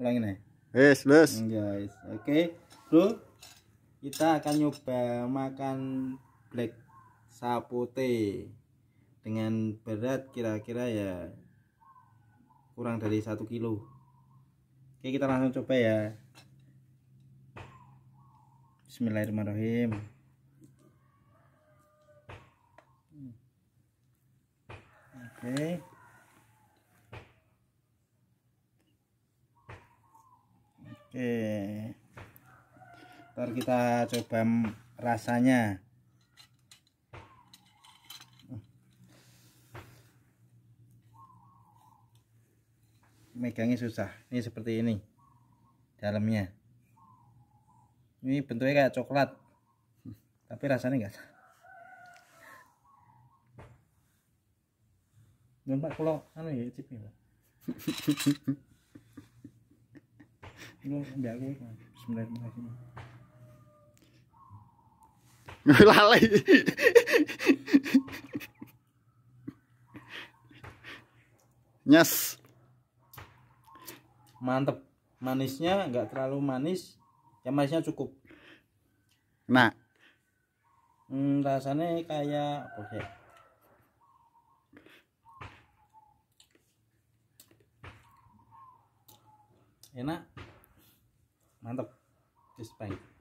ulangin ya yes yes hmm, guys, oke okay. bro kita akan nyoba makan black sapote dengan berat kira-kira ya kurang dari satu kilo oke kita langsung coba ya Bismillahirrahmanirrahim oke okay. oke ntar kita coba rasanya megangnya susah ini seperti ini dalamnya ini bentuknya kayak coklat tapi rasanya enggak Nampak kalau anu ya cipnya. Lalai. Nyas. Mantep. Manisnya nggak terlalu manis, yang manisnya cukup. Nah. Hmm, rasanya kayak oke. Okay. Ya? Enak. mandap just bang